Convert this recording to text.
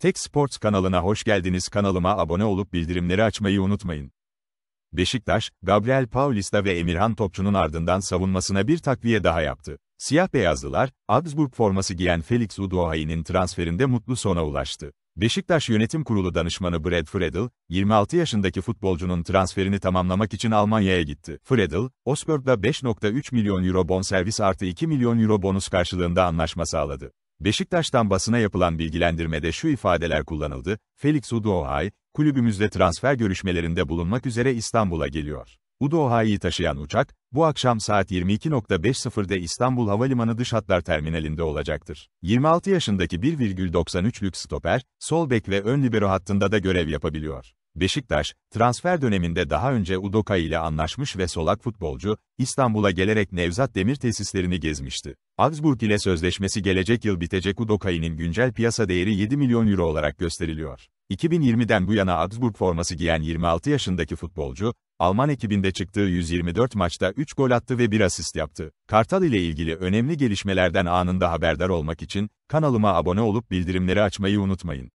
Tek Sports kanalına hoş geldiniz. Kanalıma abone olup bildirimleri açmayı unutmayın. Beşiktaş, Gabriel Paulista ve Emirhan Topçu'nun ardından savunmasına bir takviye daha yaptı. Siyah beyazlılar, Augsburg forması giyen Felix Udohai'nin transferinde mutlu sona ulaştı. Beşiktaş Yönetim Kurulu Danışmanı Brad Friedel, 26 yaşındaki futbolcunun transferini tamamlamak için Almanya'ya gitti. Friedel, Osberg'la 5.3 milyon euro bonservis artı 2 milyon euro bonus karşılığında anlaşma sağladı. Beşiktaş'tan basına yapılan bilgilendirmede şu ifadeler kullanıldı, Felix Uduohay, kulübümüzle transfer görüşmelerinde bulunmak üzere İstanbul'a geliyor. UDOHA'yı taşıyan uçak, bu akşam saat 22.50'de İstanbul Havalimanı dış hatlar terminalinde olacaktır. 26 yaşındaki 1,93 lük stoper, sol bek ve ön libero hattında da görev yapabiliyor. Beşiktaş, transfer döneminde daha önce Udoka ile anlaşmış ve solak futbolcu, İstanbul'a gelerek Nevzat Demir tesislerini gezmişti. Augsburg ile sözleşmesi gelecek yıl bitecek Udokai'nin güncel piyasa değeri 7 milyon euro olarak gösteriliyor. 2020'den bu yana Augsburg forması giyen 26 yaşındaki futbolcu, Alman ekibinde çıktığı 124 maçta 3 gol attı ve 1 asist yaptı. Kartal ile ilgili önemli gelişmelerden anında haberdar olmak için kanalıma abone olup bildirimleri açmayı unutmayın.